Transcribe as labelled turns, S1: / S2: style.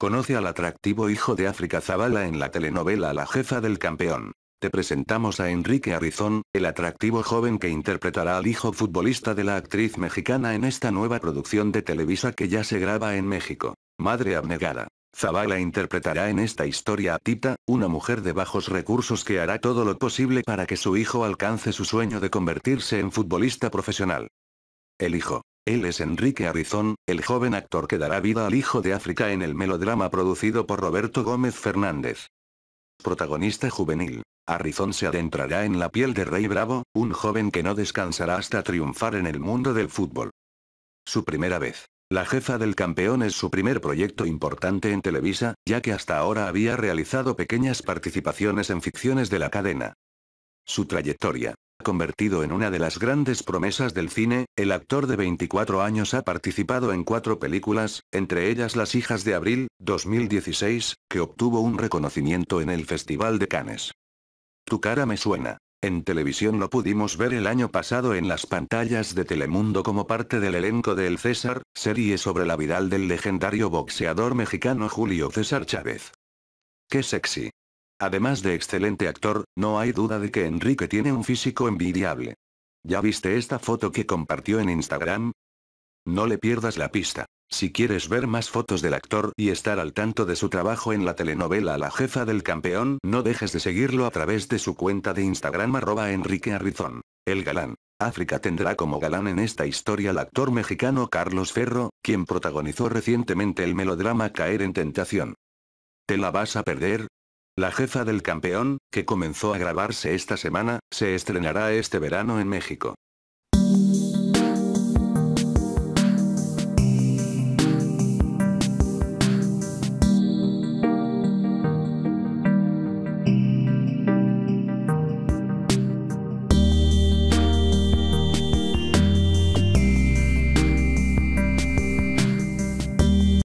S1: Conoce al atractivo hijo de África Zavala en la telenovela La jefa del campeón. Te presentamos a Enrique Arizón, el atractivo joven que interpretará al hijo futbolista de la actriz mexicana en esta nueva producción de Televisa que ya se graba en México. Madre abnegada. Zavala interpretará en esta historia a Tita, una mujer de bajos recursos que hará todo lo posible para que su hijo alcance su sueño de convertirse en futbolista profesional. El hijo, él es Enrique Arizón, el joven actor que dará vida al hijo de África en el melodrama producido por Roberto Gómez Fernández. Protagonista juvenil. Arizón se adentrará en la piel de Rey Bravo, un joven que no descansará hasta triunfar en el mundo del fútbol. Su primera vez. La jefa del campeón es su primer proyecto importante en Televisa, ya que hasta ahora había realizado pequeñas participaciones en ficciones de la cadena. Su trayectoria convertido en una de las grandes promesas del cine, el actor de 24 años ha participado en cuatro películas, entre ellas Las hijas de abril, 2016, que obtuvo un reconocimiento en el Festival de Cannes. Tu cara me suena. En televisión lo pudimos ver el año pasado en las pantallas de Telemundo como parte del elenco de El César, serie sobre la viral del legendario boxeador mexicano Julio César Chávez. ¡Qué sexy! Además de excelente actor, no hay duda de que Enrique tiene un físico envidiable. ¿Ya viste esta foto que compartió en Instagram? No le pierdas la pista. Si quieres ver más fotos del actor y estar al tanto de su trabajo en la telenovela La jefa del campeón, no dejes de seguirlo a través de su cuenta de Instagram arroba Enrique Arrizón. El galán. África tendrá como galán en esta historia al actor mexicano Carlos Ferro, quien protagonizó recientemente el melodrama Caer en Tentación. ¿Te la vas a perder? La jefa del campeón, que comenzó a grabarse esta semana, se estrenará este verano en México.